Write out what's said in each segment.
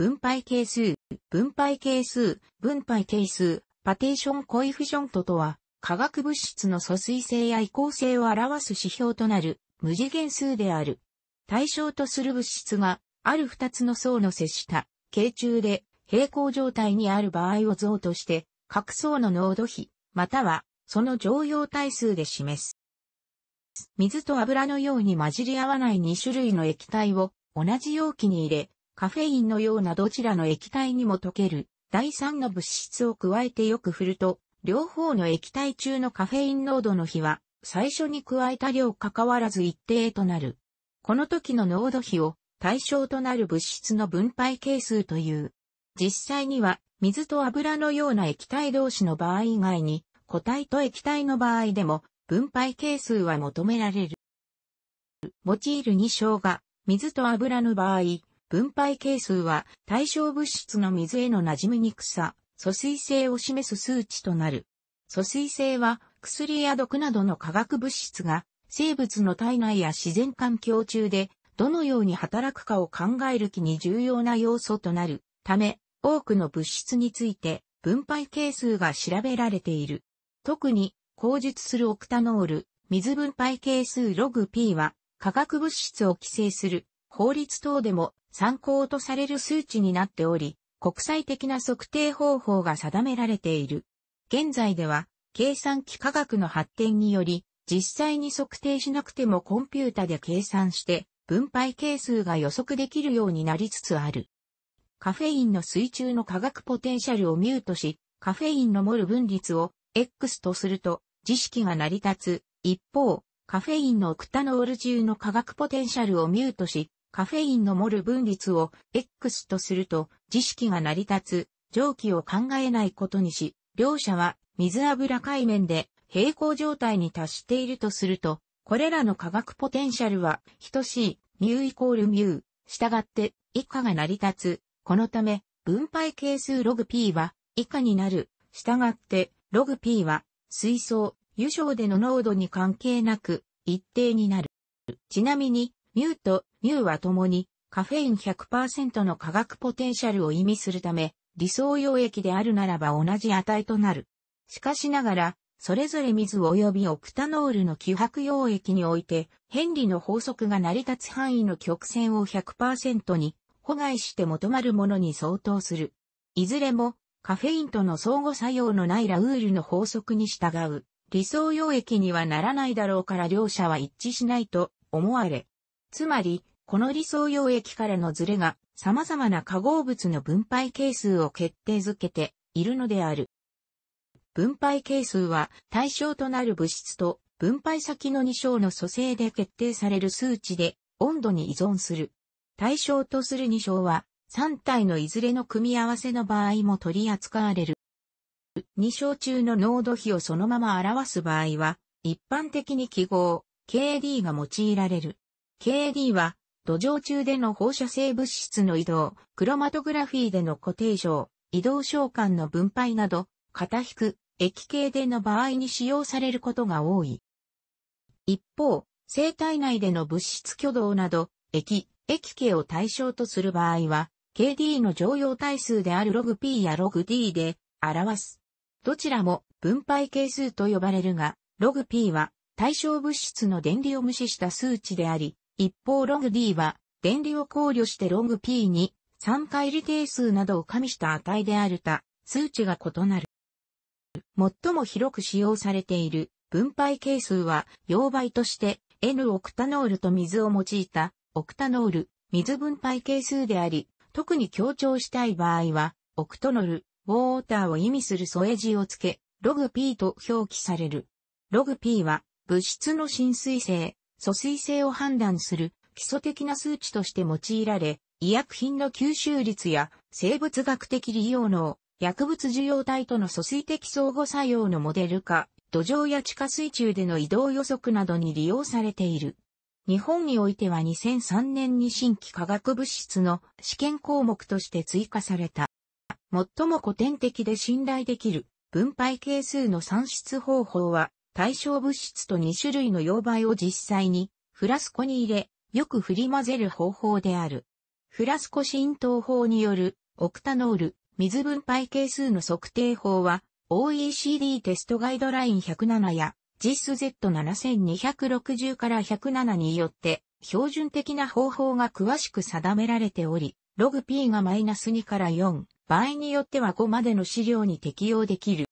分配係数、分配係数、分配係数、パテーションコイフジョントとは、化学物質の疎水性や移行性を表す指標となる、無次元数である。対象とする物質が、ある二つの層の接した、形中で、平行状態にある場合を像として、各層の濃度比、または、その常用体数で示す。水と油のように混じり合わない2種類の液体を同じ容器に入れ、カフェインのようなどちらの液体にも溶ける、第三の物質を加えてよく振ると、両方の液体中のカフェイン濃度の比は、最初に加えた量関わらず一定となる。この時の濃度比を対象となる物質の分配係数という。実際には、水と油のような液体同士の場合以外に、固体と液体の場合でも、分配係数は求められる。用いる2章が、水と油の場合、分配係数は対象物質の水への馴染みにくさ、疎水性を示す数値となる。疎水性は薬や毒などの化学物質が生物の体内や自然環境中でどのように働くかを考える気に重要な要素となるため、多くの物質について分配係数が調べられている。特に、口述するオクタノール、水分配係数ログ P は、化学物質を規制する法律等でも参考とされる数値になっており、国際的な測定方法が定められている。現在では、計算機科学の発展により、実際に測定しなくてもコンピュータで計算して分配係数が予測できるようになりつつある。カフェインの水中の化学ポテンシャルをミュートし、カフェインのモル分率を X とすると、知識が成り立つ。一方、カフェインのオクタノール中の化学ポテンシャルをミュートし、カフェインのモル分率を X とすると、知識が成り立つ、蒸気を考えないことにし、両者は水油界面で平行状態に達しているとすると、これらの化学ポテンシャルは等しい、μ イコール μ、従って以下が成り立つ。このため、分配係数ログ P は以下になる。従って、ログ P は水槽、油晶での濃度に関係なく一定になる。ちなみに、ミューとミューは共にカフェイン100%の化学ポテンシャルを意味するため、理想溶液であるならば同じ値となる。しかしながら、それぞれ水及びオクタノールの希薄溶液において、ヘンリの法則が成り立つ範囲の曲線を100%に保外して求まるものに相当する。いずれも、カフェインとの相互作用のないラウールの法則に従う、理想溶液にはならないだろうから両者は一致しないと思われ、つまり、この理想溶液からのズレが様々な化合物の分配係数を決定づけているのである。分配係数は対象となる物質と分配先の2章の組成で決定される数値で温度に依存する。対象とする2章は3体のいずれの組み合わせの場合も取り扱われる。2章中の濃度比をそのまま表す場合は、一般的に記号、KD が用いられる。KD は、土壌中での放射性物質の移動、クロマトグラフィーでの固定上、移動召喚の分配など、型引く、液形での場合に使用されることが多い。一方、生体内での物質挙動など、液、液形を対象とする場合は、KD の常用対数であるログ P やログ D で表す。どちらも分配係数と呼ばれるが、ログ P は対象物質の電離を無視した数値であり、一方ログ D は、電離を考慮してログ P に、3回理定数などを加味した値であるた、数値が異なる。最も広く使用されている分配係数は、溶媒として N オクタノールと水を用いたオクタノール、水分配係数であり、特に強調したい場合は、オクトノル、ウォーターを意味する添え字をつけ、ログ P と表記される。ログ P は、物質の浸水性、疎水性を判断する基礎的な数値として用いられ、医薬品の吸収率や生物学的利用能、薬物受容体との疎水的相互作用のモデル化、土壌や地下水中での移動予測などに利用されている。日本においては2003年に新規化学物質の試験項目として追加された。最も古典的で信頼できる分配係数の算出方法は対象物質と2種類の溶媒を実際にフラスコに入れ、よく振り混ぜる方法である。フラスコ浸透法によるオクタノール水分配係数の測定法は OECD テストガイドライン107や JISZ7260 から107によって標準的な方法が詳しく定められており、ログ P がマイナス2から4、場合によっては5までの資料に適用できる。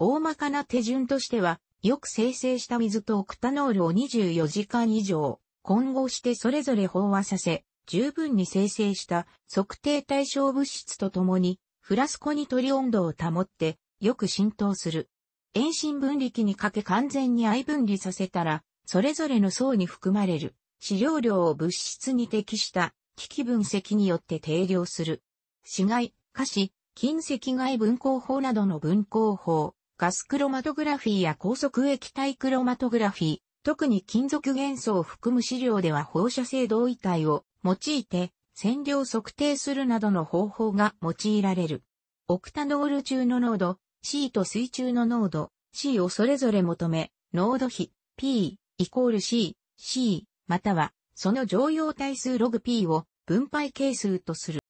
大まかな手順としては、よく生成した水とオクタノールを24時間以上混合してそれぞれ飽和させ、十分に生成した測定対象物質とともにフラスコに取り温度を保ってよく浸透する。遠心分離器にかけ完全に相分離させたら、それぞれの層に含まれる使用量を物質に適した機器分析によって定量する。死骸、可視、近赤外分光法などの分光法、ガスクロマトグラフィーや高速液体クロマトグラフィー、特に金属元素を含む資料では放射性同位体を用いて線量測定するなどの方法が用いられる。オクタノール中の濃度、C と水中の濃度、C をそれぞれ求め、濃度比 P イコール C、C またはその常用対数ログ P を分配係数とする。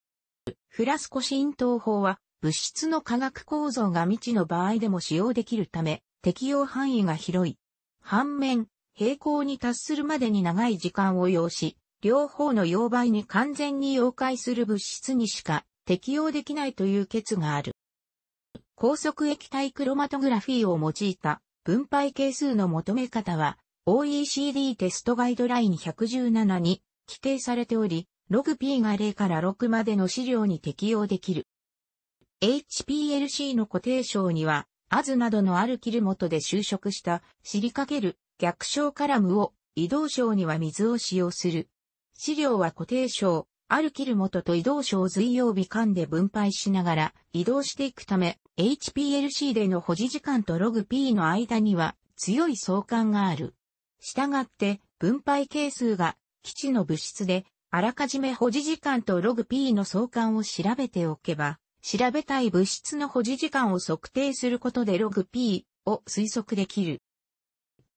フラスコ浸透法は物質の化学構造が未知の場合でも使用できるため、適用範囲が広い。反面、平行に達するまでに長い時間を要し、両方の溶媒に完全に溶解する物質にしか適用できないという欠がある。高速液体クロマトグラフィーを用いた分配係数の求め方は OECD テストガイドライン117に規定されており、ログ P が0から6までの資料に適用できる。HPLC の固定賞には、アズなどのアるキル元で就職した知りかける逆小カラムを移動賞には水を使用する。資料は固定賞、アるキル元と移動賞を随曜日間で分配しながら移動していくため、HPLC での保持時間とログ P の間には強い相関がある。したがって分配係数が基地の物質であらかじめ保持時間とログ P の相関を調べておけば、調べたい物質の保持時間を測定することでログ P を推測できる。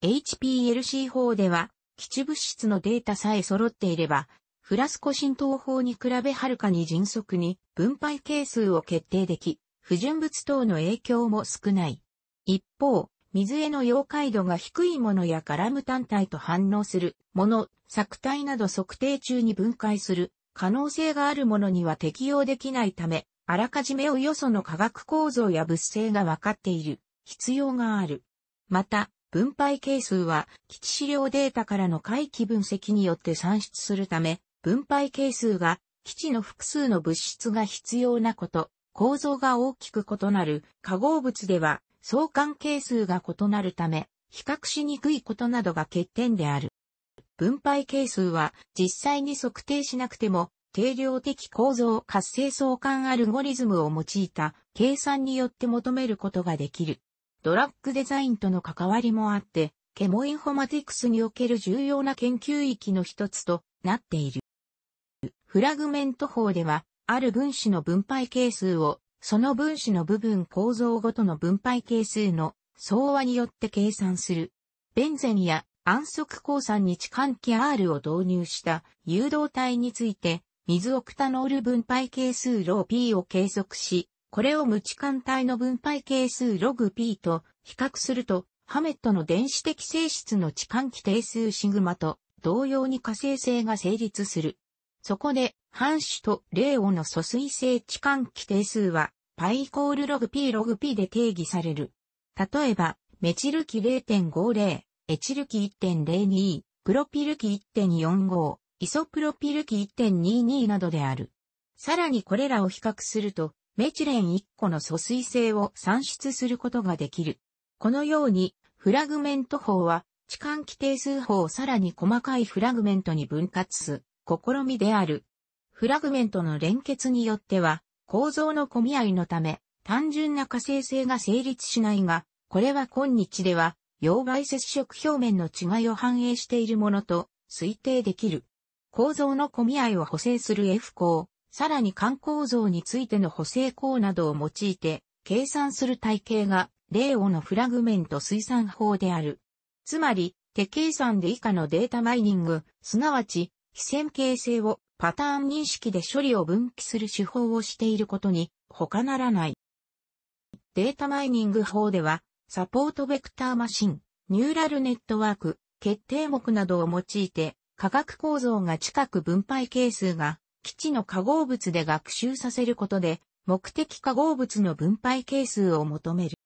HPLC 法では、基地物質のデータさえ揃っていれば、フラスコ浸透法に比べはるかに迅速に分配係数を決定でき、不純物等の影響も少ない。一方、水への溶解度が低いものやガラム単体と反応するもの、錯体など測定中に分解する可能性があるものには適用できないため、あらかじめおよその化学構造や物性が分かっている必要がある。また、分配係数は基地資料データからの回帰分析によって算出するため、分配係数が基地の複数の物質が必要なこと、構造が大きく異なる化合物では相関係数が異なるため、比較しにくいことなどが欠点である。分配係数は実際に測定しなくても定量的構造活性相関アルゴリズムを用いた計算によって求めることができる。ドラッグデザインとの関わりもあって、ケモインフォマティクスにおける重要な研究域の一つとなっている。フラグメント法では、ある分子の分配係数を、その分子の部分構造ごとの分配係数の相和によって計算する。ベンゼンや安息鉱産に置換機 R を導入した誘導体について、水オクタノール分配係数ロー P を計測し、これを無置換体の分配係数ログ P と比較すると、ハメットの電子的性質の置換規定数シグマと同様に可星性が成立する。そこで、半種とレオの疎水性置換規定数は、パイコールログ P ログ P で定義される。例えば、メチル基0.50、エチル基1.02、プロピル基1.45、イソプロピル基1.22などである。さらにこれらを比較すると、メチレン1個の疎水性を算出することができる。このように、フラグメント法は、置換規定数法をさらに細かいフラグメントに分割す、試みである。フラグメントの連結によっては、構造の混み合いのため、単純な可星性が成立しないが、これは今日では、溶媒接触表面の違いを反映しているものと推定できる。構造の混み合いを補正する F 項、さらに間構造についての補正項などを用いて、計算する体系が、レオのフラグメント推算法である。つまり、手計算で以下のデータマイニング、すなわち、非線形成をパターン認識で処理を分岐する手法をしていることに他ならない。データマイニング法では、サポートベクターマシン、ニューラルネットワーク、決定目などを用いて、化学構造が近く分配係数が基地の化合物で学習させることで目的化合物の分配係数を求める。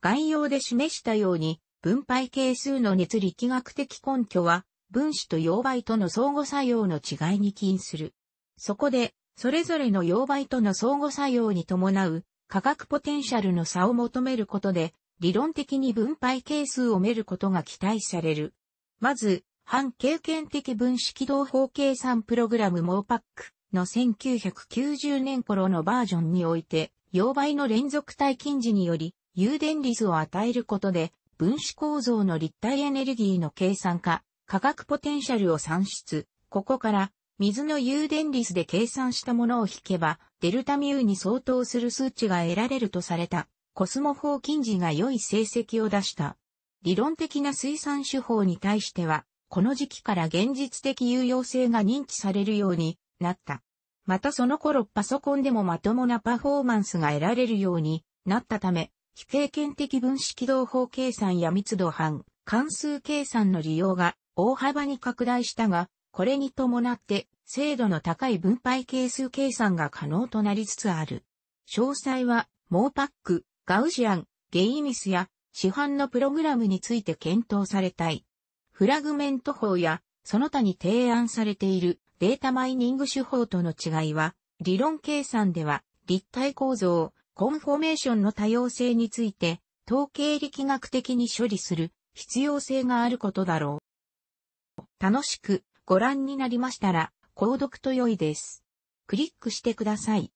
概要で示したように分配係数の熱力学的根拠は分子と溶媒との相互作用の違いに起因する。そこで、それぞれの溶媒との相互作用に伴う化学ポテンシャルの差を求めることで、理論的に分配係数を見ることが期待される。まず、反経験的分子軌道法計算プログラムモーパックの1990年頃のバージョンにおいて、溶媒の連続体近似により、有電率を与えることで、分子構造の立体エネルギーの計算化、化学ポテンシャルを算出。ここから、水の有電率で計算したものを引けば、デルタミューに相当する数値が得られるとされた、コスモ法近似が良い成績を出した。理論的な水産手法に対しては、この時期から現実的有用性が認知されるようになった。またその頃パソコンでもまともなパフォーマンスが得られるようになったため、非経験的分子軌道法計算や密度半、関数計算の利用が大幅に拡大したが、これに伴って精度の高い分配係数計算が可能となりつつある。詳細は、モーパック、ガウシアン、ゲイミスや市販のプログラムについて検討されたい。フラグメント法や、その他に提案されているデータマイニング手法との違いは、理論計算では、立体構造、コンフォメーションの多様性について、統計力学的に処理する必要性があることだろう。楽しくご覧になりましたら、購読と良いです。クリックしてください。